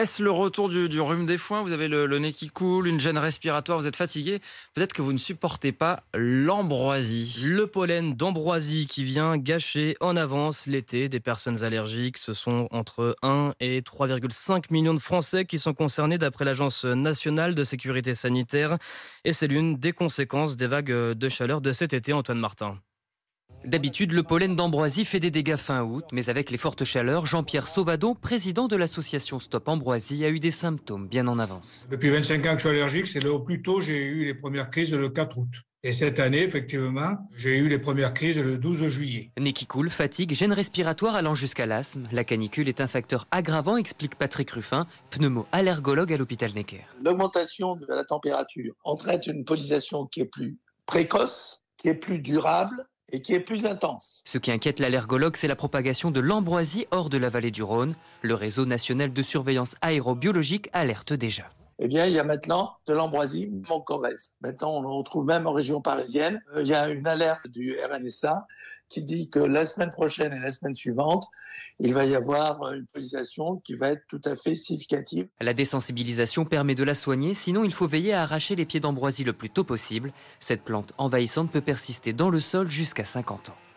Est-ce le retour du, rhume des foins Vous avez le, le, nez qui coule, une gêne respiratoire, vous êtes fatigué. Peut-être que vous ne supportez pas l'ambroisie. Le pollen d'ambroisie qui vient gâcher en avance l'été des personnes allergiques. Ce sont entre 1 et 3,5 millions de Français qui sont concernés d'après l'Agence nationale de sécurité sanitaire. Et c'est l'une des conséquences des vagues de chaleur de cet été, Antoine Martin. D'habitude, le pollen d'ambroisie fait des dégâts fin août, mais avec les fortes chaleurs, Jean-Pierre Sauvadon, président de l'association Stop Ambroisie, a eu des symptômes bien en avance. Depuis 25 ans que je suis allergique, c'est le au plus tôt j'ai eu les premières crises le 4 août. Et cette année, effectivement, j'ai eu les premières crises le 12 juillet. Nez qui coule, fatigue, gêne respiratoire allant jusqu'à l'asthme. La canicule est un facteur aggravant, explique Patrick Ruffin, pneumo-allergologue à l'hôpital Necker. L'augmentation de la température entraîne une pollinisation qui est plus précoce, qui est plus durable, et qui est plus intense. Ce qui inquiète l'allergologue, c'est la propagation de l'ambroisie hors de la vallée du Rhône. Le réseau national de surveillance aérobiologique alerte déjà eh bien, il y a maintenant de l'ambroisie, manquant en Maintenant, on le retrouve même en région parisienne. Euh, il y a une alerte du RNSA qui dit que la semaine prochaine et la semaine suivante, il va y avoir euh, une pollinisation qui va être tout à fait significative. La désensibilisation permet de la soigner, sinon il faut veiller à arracher les pieds d'ambroisie le plus tôt possible. Cette plante envahissante peut persister dans le sol jusqu'à 50 ans.